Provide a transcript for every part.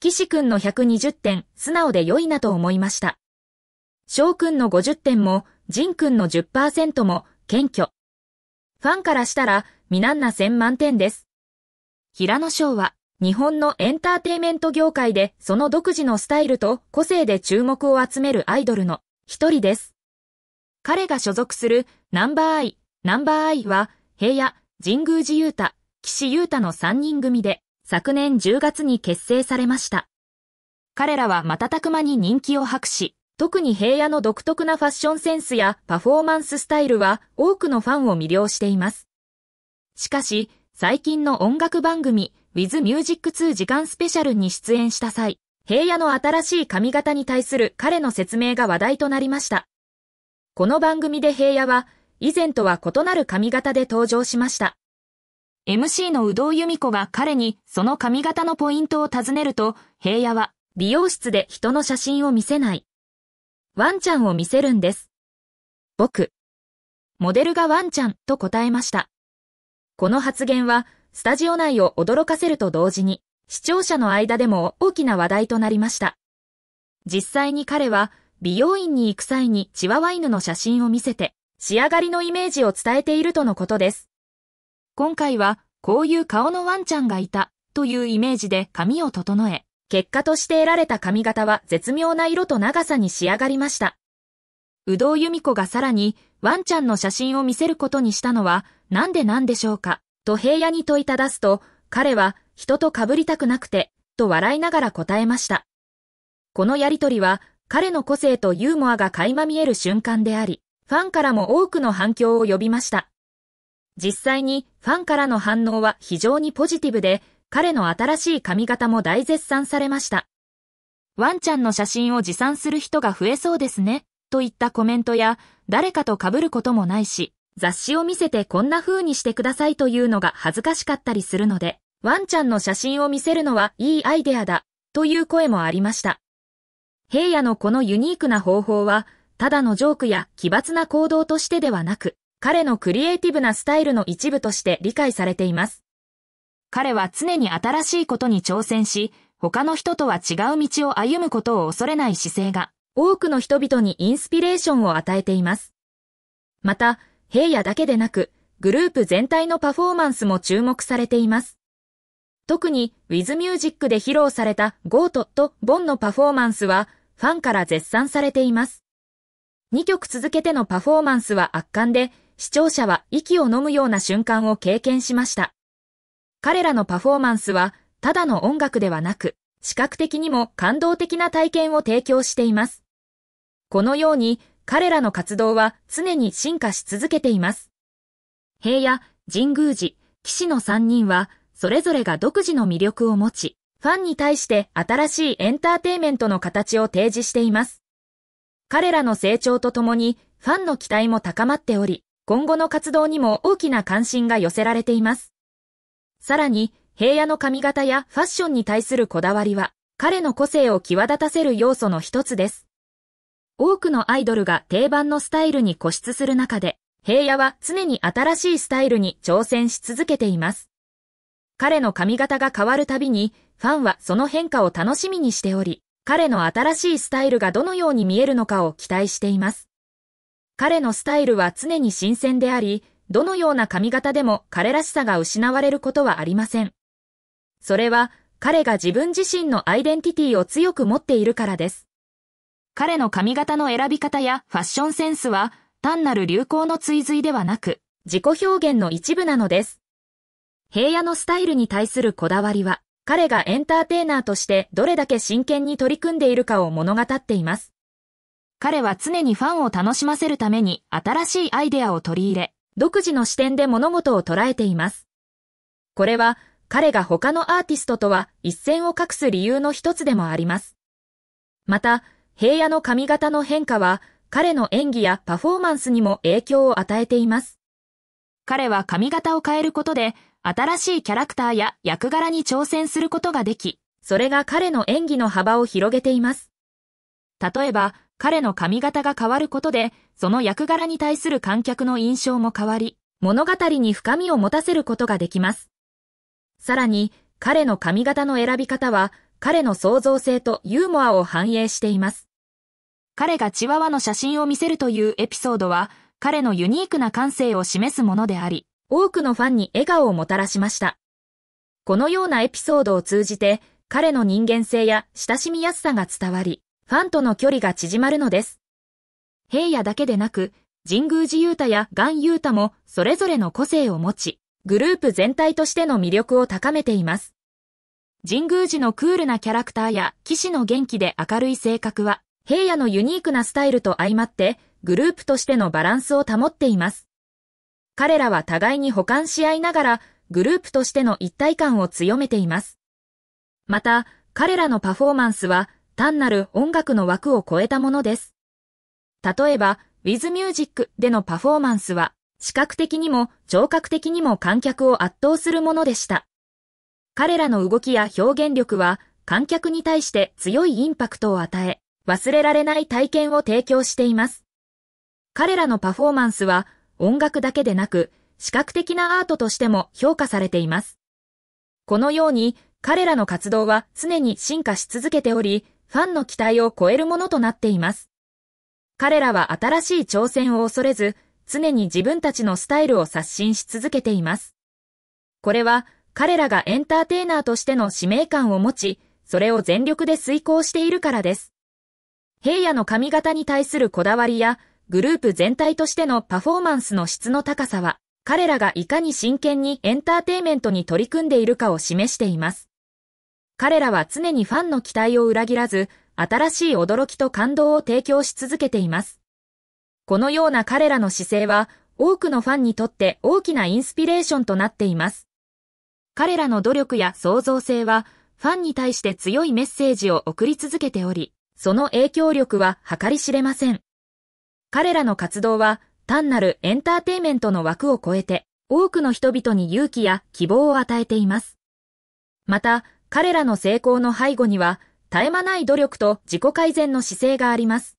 岸くんの120点、素直で良いなと思いました。翔くんの50点も、仁くんの10%も、謙虚。ファンからしたら、みなんな1000万点です。平野翔は、日本のエンターテイメント業界で、その独自のスタイルと個性で注目を集めるアイドルの一人です。彼が所属する、ナンバーアイ、ナンバーアイは、平野、神宮寺勇太、岸優太の3人組で、昨年10月に結成されました。彼らは瞬く間に人気を博し、特に平野の独特なファッションセンスやパフォーマンススタイルは多くのファンを魅了しています。しかし、最近の音楽番組 With Music 2時間スペシャルに出演した際、平野の新しい髪型に対する彼の説明が話題となりました。この番組で平野は、以前とは異なる髪型で登場しました。MC の有働由美子が彼にその髪型のポイントを尋ねると、平野は美容室で人の写真を見せない。ワンちゃんを見せるんです。僕。モデルがワンちゃんと答えました。この発言は、スタジオ内を驚かせると同時に、視聴者の間でも大きな話題となりました。実際に彼は、美容院に行く際にチワワ犬の写真を見せて、仕上がりのイメージを伝えているとのことです。今回は、こういう顔のワンちゃんがいた、というイメージで髪を整え、結果として得られた髪型は絶妙な色と長さに仕上がりました。有働由美子がさらに、ワンちゃんの写真を見せることにしたのは、なんでなんでしょうか、と平野に問いただすと、彼は、人と被りたくなくて、と笑いながら答えました。このやりとりは、彼の個性とユーモアが垣間見える瞬間であり、ファンからも多くの反響を呼びました。実際にファンからの反応は非常にポジティブで、彼の新しい髪型も大絶賛されました。ワンちゃんの写真を持参する人が増えそうですね、といったコメントや、誰かと被ることもないし、雑誌を見せてこんな風にしてくださいというのが恥ずかしかったりするので、ワンちゃんの写真を見せるのはいいアイデアだ、という声もありました。平野のこのユニークな方法は、ただのジョークや奇抜な行動としてではなく、彼のクリエイティブなスタイルの一部として理解されています。彼は常に新しいことに挑戦し、他の人とは違う道を歩むことを恐れない姿勢が、多くの人々にインスピレーションを与えています。また、平野だけでなく、グループ全体のパフォーマンスも注目されています。特に、With Music で披露された GOAT と BON のパフォーマンスは、ファンから絶賛されています。2曲続けてのパフォーマンスは圧巻で、視聴者は息を呑むような瞬間を経験しました。彼らのパフォーマンスは、ただの音楽ではなく、視覚的にも感動的な体験を提供しています。このように、彼らの活動は常に進化し続けています。平野、神宮寺、騎士の3人は、それぞれが独自の魅力を持ち、ファンに対して新しいエンターテイメントの形を提示しています。彼らの成長とともに、ファンの期待も高まっており、今後の活動にも大きな関心が寄せられています。さらに、平野の髪型やファッションに対するこだわりは、彼の個性を際立たせる要素の一つです。多くのアイドルが定番のスタイルに固執する中で、平野は常に新しいスタイルに挑戦し続けています。彼の髪型が変わるたびに、ファンはその変化を楽しみにしており、彼の新しいスタイルがどのように見えるのかを期待しています。彼のスタイルは常に新鮮であり、どのような髪型でも彼らしさが失われることはありません。それは彼が自分自身のアイデンティティを強く持っているからです。彼の髪型の選び方やファッションセンスは単なる流行の追随ではなく自己表現の一部なのです。平野のスタイルに対するこだわりは彼がエンターテイナーとしてどれだけ真剣に取り組んでいるかを物語っています。彼は常にファンを楽しませるために新しいアイデアを取り入れ、独自の視点で物事を捉えています。これは彼が他のアーティストとは一線を画す理由の一つでもあります。また、平野の髪型の変化は彼の演技やパフォーマンスにも影響を与えています。彼は髪型を変えることで新しいキャラクターや役柄に挑戦することができ、それが彼の演技の幅を広げています。例えば、彼の髪型が変わることで、その役柄に対する観客の印象も変わり、物語に深みを持たせることができます。さらに、彼の髪型の選び方は、彼の創造性とユーモアを反映しています。彼がチワワの写真を見せるというエピソードは、彼のユニークな感性を示すものであり、多くのファンに笑顔をもたらしました。このようなエピソードを通じて、彼の人間性や親しみやすさが伝わり、ファンとの距離が縮まるのです。平野だけでなく、神宮寺ユ太やガンユ太もそれぞれの個性を持ち、グループ全体としての魅力を高めています。神宮寺のクールなキャラクターや騎士の元気で明るい性格は、平野のユニークなスタイルと相まって、グループとしてのバランスを保っています。彼らは互いに補完し合いながら、グループとしての一体感を強めています。また、彼らのパフォーマンスは、単なる音楽の枠を超えたものです。例えば、With Music でのパフォーマンスは、視覚的にも聴覚的にも観客を圧倒するものでした。彼らの動きや表現力は、観客に対して強いインパクトを与え、忘れられない体験を提供しています。彼らのパフォーマンスは、音楽だけでなく、視覚的なアートとしても評価されています。このように、彼らの活動は常に進化し続けており、ファンの期待を超えるものとなっています。彼らは新しい挑戦を恐れず、常に自分たちのスタイルを刷新し続けています。これは、彼らがエンターテイナーとしての使命感を持ち、それを全力で遂行しているからです。平野の髪型に対するこだわりや、グループ全体としてのパフォーマンスの質の高さは、彼らがいかに真剣にエンターテイメントに取り組んでいるかを示しています。彼らは常にファンの期待を裏切らず、新しい驚きと感動を提供し続けています。このような彼らの姿勢は、多くのファンにとって大きなインスピレーションとなっています。彼らの努力や創造性は、ファンに対して強いメッセージを送り続けており、その影響力は計り知れません。彼らの活動は、単なるエンターテイメントの枠を超えて、多くの人々に勇気や希望を与えています。また、彼らの成功の背後には、絶え間ない努力と自己改善の姿勢があります。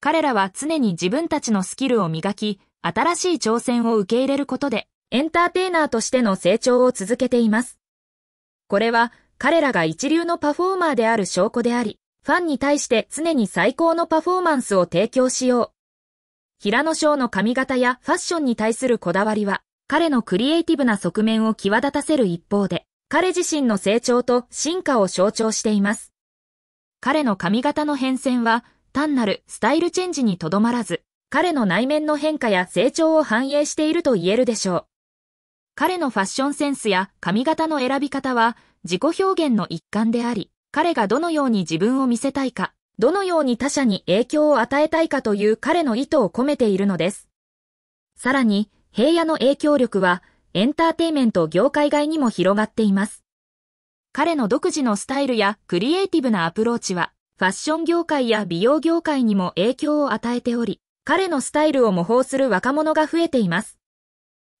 彼らは常に自分たちのスキルを磨き、新しい挑戦を受け入れることで、エンターテイナーとしての成長を続けています。これは、彼らが一流のパフォーマーである証拠であり、ファンに対して常に最高のパフォーマンスを提供しよう。平野翔の髪型やファッションに対するこだわりは、彼のクリエイティブな側面を際立たせる一方で、彼自身の成長と進化を象徴しています。彼の髪型の変遷は、単なるスタイルチェンジにとどまらず、彼の内面の変化や成長を反映していると言えるでしょう。彼のファッションセンスや髪型の選び方は、自己表現の一環であり、彼がどのように自分を見せたいか、どのように他者に影響を与えたいかという彼の意図を込めているのです。さらに、平野の影響力は、エンターテイメント業界外にも広がっています。彼の独自のスタイルやクリエイティブなアプローチは、ファッション業界や美容業界にも影響を与えており、彼のスタイルを模倣する若者が増えています。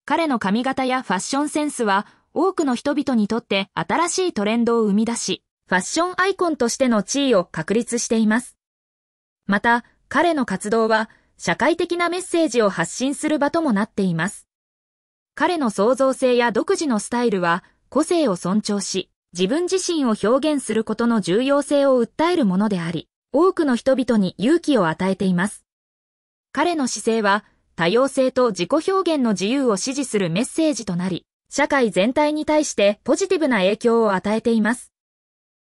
彼の髪型やファッションセンスは、多くの人々にとって新しいトレンドを生み出し、ファッションアイコンとしての地位を確立しています。また、彼の活動は、社会的なメッセージを発信する場ともなっています。彼の創造性や独自のスタイルは、個性を尊重し、自分自身を表現することの重要性を訴えるものであり、多くの人々に勇気を与えています。彼の姿勢は、多様性と自己表現の自由を支持するメッセージとなり、社会全体に対してポジティブな影響を与えています。